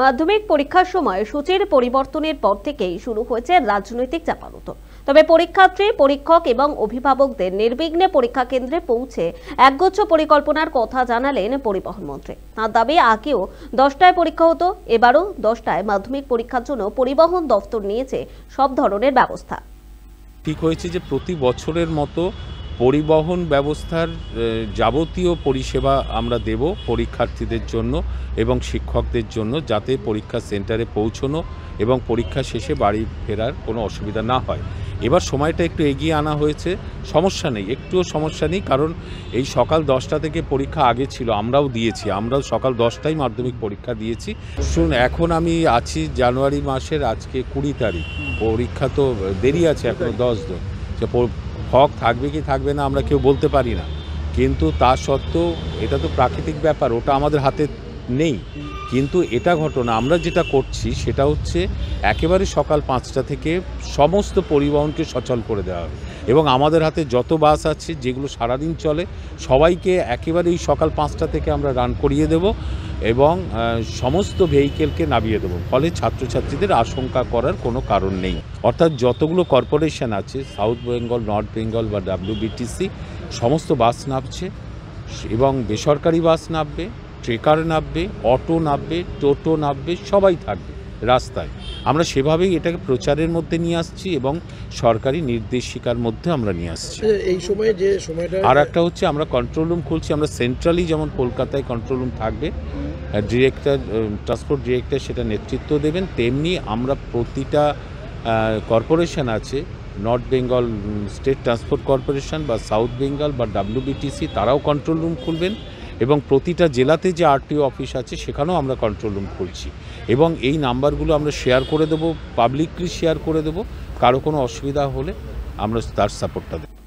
মাধ্যমিক পরীক্ষার সময় সূচির পরিবর্তনের পর থেকেই শুরু হয়েছে রাজনৈতিক চাপানত তবে পরীক্ষার্থী পরীক্ষক এবং অভিভাবকদের নির্বিঘ্নে পরীক্ষা কেন্দ্রে পৌঁছে একগুচ্ছ পরিকল্পনার কথা জানালেন পরিবহন মন্ত্রী তাঁর দাবি আগেও দশটায় পরীক্ষা হতো এবারও দশটায় মাধ্যমিক পরীক্ষার জন্য পরিবহন দফতর নিয়েছে সব ধরনের ব্যবস্থা ঠিক হয়েছে যে প্রতি বছরের মতো পরিবহন ব্যবস্থার যাবতীয় পরিষেবা আমরা দেব পরীক্ষার্থীদের জন্য এবং শিক্ষকদের জন্য যাতে পরীক্ষা সেন্টারে পৌঁছনো এবং পরীক্ষা শেষে বাড়ি ফেরার কোনো অসুবিধা না হয় এবার সময়টা একটু এগিয়ে আনা হয়েছে সমস্যা নেই একটুও সমস্যা নেই কারণ এই সকাল দশটা থেকে পরীক্ষা আগে ছিল আমরাও দিয়েছি আমরাও সকাল দশটায় মাধ্যমিক পরীক্ষা দিয়েছি শুন এখন আমি আছি জানুয়ারি মাসের আজকে কুড়ি তারিখ পরীক্ষা তো দেরি আছে এখনও দশ দিন যে হক থাকবে কি থাকবে না আমরা কেউ বলতে পারি না কিন্তু তা সত্ত্বেও এটা তো প্রাকৃতিক ব্যাপার ওটা আমাদের হাতে নেই কিন্তু এটা ঘটনা আমরা যেটা করছি সেটা হচ্ছে একেবারে সকাল পাঁচটা থেকে সমস্ত পরিবহনকে সচল করে দেওয়া হবে এবং আমাদের হাতে যত বাস আছে যেগুলো সারাদিন চলে সবাইকে একেবারেই সকাল পাঁচটা থেকে আমরা রান করিয়ে দেব এবং সমস্ত ভেহিকেলকে নামিয়ে দেবো ফলে ছাত্রছাত্রীদের আশঙ্কা করার কোনো কারণ নেই অর্থাৎ যতগুলো কর্পোরেশন আছে সাউথ বেঙ্গল নর্থ বেঙ্গল বা ডাব্লিউবিটিসি সমস্ত বাস নামছে এবং বেসরকারি বাস নামবে ট্রেকার নামবে অটো নামবে টোটো নামবে সবাই থাকবে রাস্তায় আমরা সেভাবেই এটাকে প্রচারের মধ্যে নিয়ে আসছি এবং সরকারি নির্দেশিকার মধ্যে আমরা নিয়ে আসছি আচ্ছা, এই সময়ে যে সময়টা আর একটা হচ্ছে আমরা কন্ট্রোল রুম খুলছি আমরা সেন্ট্রালি যেমন কলকাতায় কন্ট্রোল রুম থাকবে ডিরেক্টর ট্রান্সপোর্ট ডিরেক্টর সেটা নেতৃত্ব দেবেন তেমনি আমরা প্রতিটা কর্পোরেশন আছে north Bengal state transport corporation বা সাউথ বেঙ্গল বা ডাব্লিউবিটিসি তারাও কন্ট্রোল রুম খুলবেন এবং প্রতিটা জেলাতে যে আরটিও অফিস আছে সেখানেও আমরা কন্ট্রোল রুম খুলছি এবং এই নাম্বারগুলো আমরা শেয়ার করে দেবো পাবলিকলি শেয়ার করে দেবো কারো কোনো অসুবিধা হলে আমরা তার সাপোর্টটা দেবো